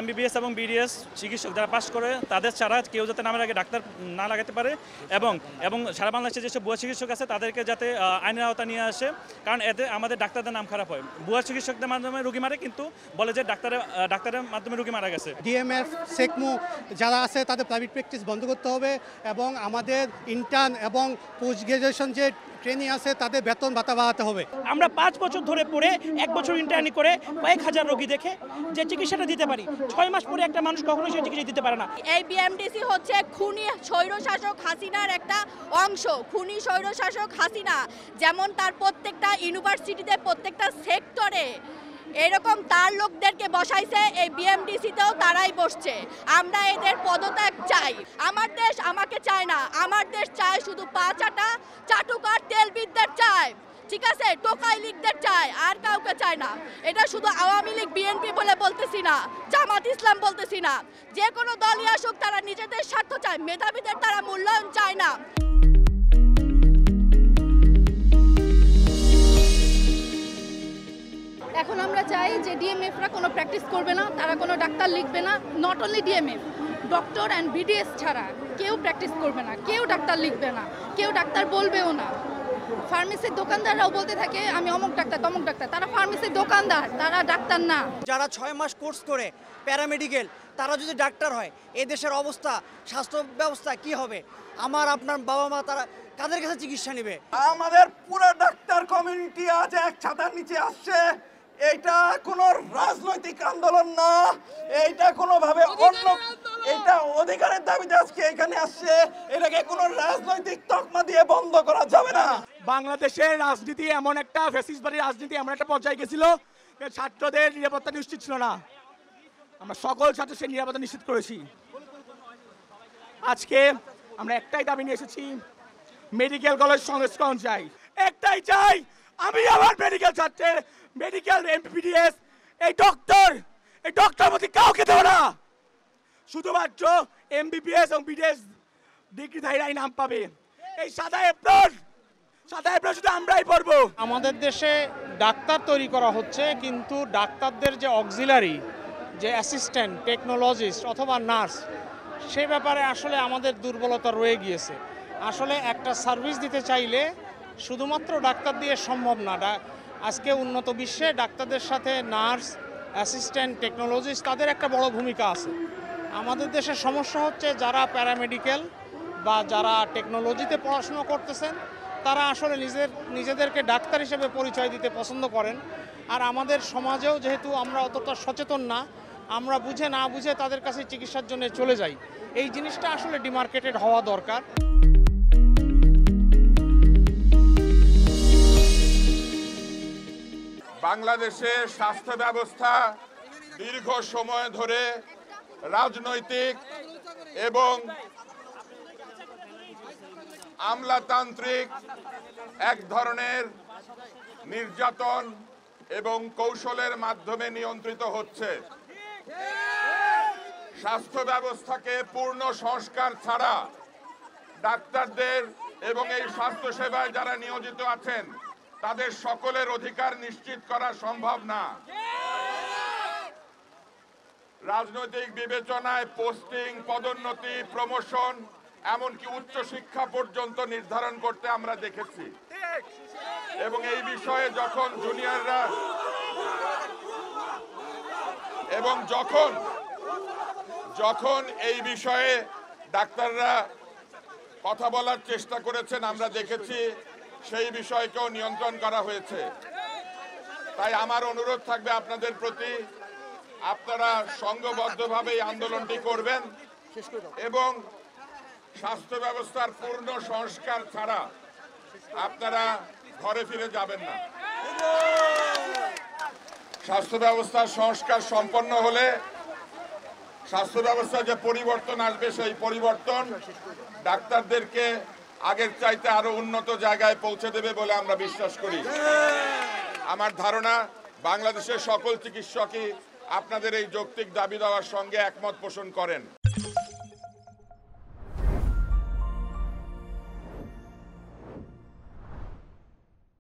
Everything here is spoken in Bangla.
এমবিবিএস এবং বিডিএস চিকিৎসক যারা পাশ করে তাদের ছাড়া কেউ যাতে নামের আগে ডাক্তার না লাগাতে পারে এবং এবং সারা বাংলাদেশে যেসব বুয়া চিকিৎসক আছে তাদেরকে যাতে আইনের আওতা নিয়ে আসে কারণ এতে আমাদের ডাক্তারদের নাম খারাপ হয় বুয়া চিকিৎসকদের মাধ্যমে রুগী মারে কিন্তু বলে যে ডাক্তারের ডাক্তারের মাধ্যমে রুগী মারা গেছে ডিএমএফ সেকমু যারা আছে তাদের প্রাইভেট প্র্যাকটিস বন্ধ করতে হবে এবং আমাদের ইন্টার্ন এবং পোস্ট গ্রাজুয়েশন যে ট্রেনি আছে তাদের বেতন ভাতা বাড়াতে হবে আমরা পাঁচ বছর ধরে পড়ে এক বছর ইন্টারনি করে কয়েক হাজার রোগী দেখে যে চিকিৎসাটা দিতে পারি ছয় মাস পরে একটা মানুষ কখনোই সেই চিকিৎসা দিতে পারে না এই বিএমডিসি হচ্ছে খুনি স্বৈরশাসক হাসিনার একটা অংশ খুনি স্বৈরশাসক হাসিনা যেমন তার প্রত্যেকটা ইউনিভার্সিটিতে প্রত্যেকটা সেক্টরে এরকম তার লোকদেরকে বসাইছে এই বিএমডিসিতেও তারাই বসছে আমরা এদের পদত্যাগ চাই আমার দেশ আমাকে চায় না আমার দেশ চায় শুধু পাচাটা চাটুকার তেলবিদদের চায় ঠিক আছে টোকাই লীগদের চায় আর কাউকে চায় না এটা শুধু আওয়ামী লীগ বিএনপি বলে বলতেছি না জামাত ইসলাম বলতেছি না যে কোনো দলই আসুক তারা নিজেদের স্বার্থ চায় মেধাবীদের তারা মূল্যায়ন চায় না এখন আমরা চাই যে ডিএমএফরা কোনো প্র্যাকটিস করবে না তারা কোনো ডাক্তার লিখবে না not only DMF doctor and BDS ছাড়া কেউ প্র্যাকটিস করবে না কেউ ডাক্তার লিখবে না কেউ ডাক্তার বলবেও না ফার্মেসির দোকানদাররাও বলতে থাকে আমি অমুক ডাক্তার তমুক ডাক্তার তারা ফার্মেসির দোকানদার তারা ডাক্তার না যারা ছয় মাস কোর্স করে প্যারামেডিকেল তারা যদি ডাক্তার হয় এ দেশের অবস্থা স্বাস্থ্য ব্যবস্থা কি হবে আমার আপনার বাবা মা তারা কাদের কাছে চিকিৎসা নেবে আমাদের পুরো ডাক্তার কমিউনিটি আছে এক ছাতার নিচে আসছে এটা কোনো রাজনৈতিক আন্দোলন না কোনো কোনোভাবে অন্য এটা অধিকারের দাবিতে আজকে এখানে আসছে এটাকে কোনো রাজনৈতিক তকমা দিয়ে বন্ধ করা যাবে না বাংলাদেশের রাজনীতি এমন একটা ফেসিসবাদী রাজনীতি এমন একটা পর্যায়ে গেছিল ছাত্রদের নিরাপত্তা নিশ্চিত ছিল না আমরা সকল ছাত্র সে নিরাপত্তা নিশ্চিত করেছি আজকে আমরা একটাই দাবি নিয়ে এসেছি মেডিকেল কলেজ সংস্করণ চাই একটাই চাই আমি আমার মেডিকেল ছাত্রের মেডিকেল এমপিবিডিএস এই ডক্টর এই ডক্টর প্রতি কাউকে দেব না শুধুমাত্র এমবিবিএস এবং বিডিএস ধারাই নাম পাবে এই সাদা এপ্রন সাদা এপ্রন শুধু আমরাই পড়বো আমাদের দেশে ডাক্তার তৈরি করা হচ্ছে কিন্তু ডাক্তারদের যে অক্সিলারি যে অ্যাসিস্ট্যান্ট টেকনোলজিস্ট অথবা নার্স সে ব্যাপারে আসলে আমাদের দুর্বলতা রয়ে গিয়েছে আসলে একটা সার্ভিস দিতে চাইলে শুধুমাত্র ডাক্তার দিয়ে সম্ভব না আজকে উন্নত বিশ্বে ডাক্তারদের সাথে নার্স অ্যাসিস্ট্যান্ট টেকনোলজিস্ট তাদের একটা বড় ভূমিকা আছে আমাদের দেশে সমস্যা হচ্ছে যারা প্যারামেডিক্যাল বা যারা টেকনোলজিতে পড়াশুনো করতেছেন তারা আসলে নিজের নিজেদেরকে ডাক্তার হিসেবে পরিচয় দিতে পছন্দ করেন আর আমাদের সমাজেও যেহেতু আমরা অতটা সচেতন না আমরা বুঝে না বুঝে তাদের কাছে চিকিৎসার জন্য চলে যাই এই জিনিসটা আসলে ডিমার্কেটেড হওয়া দরকার বাংলাদেশে স্বাস্থ্য ব্যবস্থা দীর্ঘ সময় ধরে রাজনৈতিক এবং আমলাতান্ত্রিক এক ধরনের নির্যাতন এবং কৌশলের মাধ্যমে নিয়ন্ত্রিত হচ্ছে স্বাস্থ্য ব্যবস্থাকে পূর্ণ সংস্কার ছাড়া ডাক্তারদের এবং এই স্বাস্থ্যসেবায় যারা নিয়োজিত আছেন তাদের সকলের অধিকার নিশ্চিত করা সম্ভব না রাজনৈতিক বিবেচনায় পোস্টিং পদোন্নতি প্রমোশন এমনকি উচ্চ শিক্ষা পর্যন্ত নির্ধারণ করতে আমরা দেখেছি এবং এই বিষয়ে যখন জুনিয়ররা এবং যখন যখন এই বিষয়ে ডাক্তাররা কথা বলার চেষ্টা করেছেন আমরা দেখেছি সেই বিষয়কেও নিয়ন্ত্রণ করা হয়েছে তাই আমার অনুরোধ থাকবে আপনাদের প্রতি আপনারা সংঘবদ্ধভাবে এই আন্দোলনটি করবেন এবং স্বাস্থ্য ব্যবস্থার পূর্ণ সংস্কার ছাড়া আপনারা ঘরে ফিরে যাবেন না স্বাস্থ্য ব্যবস্থার সংস্কার সম্পন্ন হলে স্বাস্থ্য ব্যবস্থা যে পরিবর্তন আসবে সেই পরিবর্তন ডাক্তারদেরকে আগের চাইতে আরো উন্নত জায়গায় পৌঁছে দেবে বলে আমরা বিশ্বাস করি আমার ধারণা বাংলাদেশের সকল চিকিৎসকই আপনাদের এই যৌক্তিক দাবি দেওয়ার সঙ্গে একমত পোষণ করেন